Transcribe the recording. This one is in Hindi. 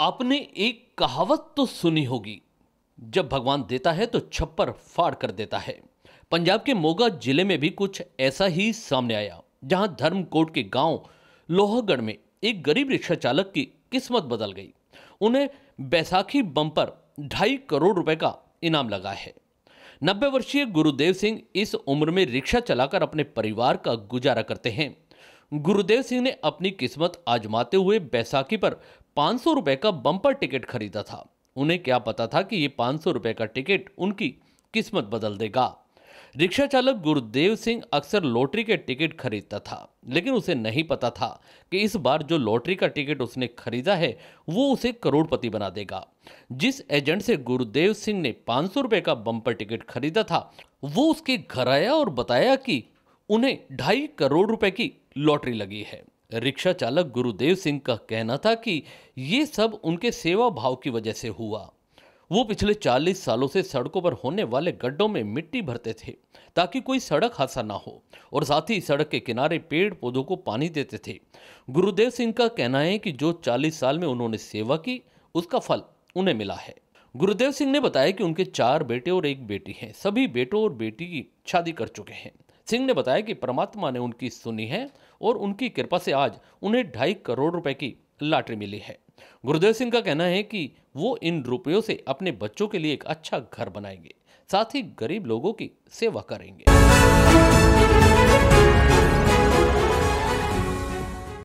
आपने एक कहावत तो सुनी होगी जब भगवान देता है तो छप्पर फाड़ कर देता है पंजाब के मोगा जिले में भी कुछ ऐसा ही सामने आया जहां धर्मकोट के गांव लोहागढ़ में एक गरीब रिक्शा चालक की किस्मत बदल गई उन्हें बैसाखी बम पर ढाई करोड़ रुपए का इनाम लगा है नब्बे वर्षीय गुरुदेव सिंह इस उम्र में रिक्शा चलाकर अपने परिवार का गुजारा करते हैं गुरुदेव सिंह ने अपनी किस्मत आजमाते हुए बैसाखी पर पाँच सौ का बम्पर टिकट खरीदा था उन्हें क्या पता था कि ये पाँच सौ रुपये का टिकट उनकी किस्मत बदल देगा रिक्शा चालक गुरुदेव सिंह अक्सर लॉटरी के टिकट खरीदता था लेकिन उसे नहीं पता था कि इस बार जो लॉटरी का टिकट उसने खरीदा है वो उसे करोड़पति बना देगा जिस एजेंट से गुरुदेव सिंह ने पाँच सौ रुपये का बम्पर टिकट खरीदा था वो उसके घर आया और बताया कि उन्हें ढाई करोड़ रुपए की लॉटरी लगी है रिक्शा चालक गुरुदेव सिंह का कहना था कि ये सब उनके सेवा भाव की वजह से हुआ वो पिछले 40 सालों से सड़कों पर होने वाले गड्ढों में मिट्टी भरते थे ताकि कोई सड़क हादसा ना हो और साथ ही सड़क के किनारे पेड़ पौधों को पानी देते थे गुरुदेव सिंह का कहना है कि जो 40 साल में उन्होंने सेवा की उसका फल उन्हें मिला है गुरुदेव सिंह ने बताया कि उनके चार बेटे और एक बेटी हैं सभी बेटों और बेटी की शादी कर चुके हैं सिंह ने बताया कि परमात्मा ने उनकी सुनी है और उनकी कृपा से आज उन्हें ढाई करोड़ रुपए की लॉटरी मिली है गुरुदेव सिंह का कहना है कि वो इन रुपयों से अपने बच्चों के लिए एक अच्छा घर बनाएंगे साथ ही गरीब लोगों की सेवा करेंगे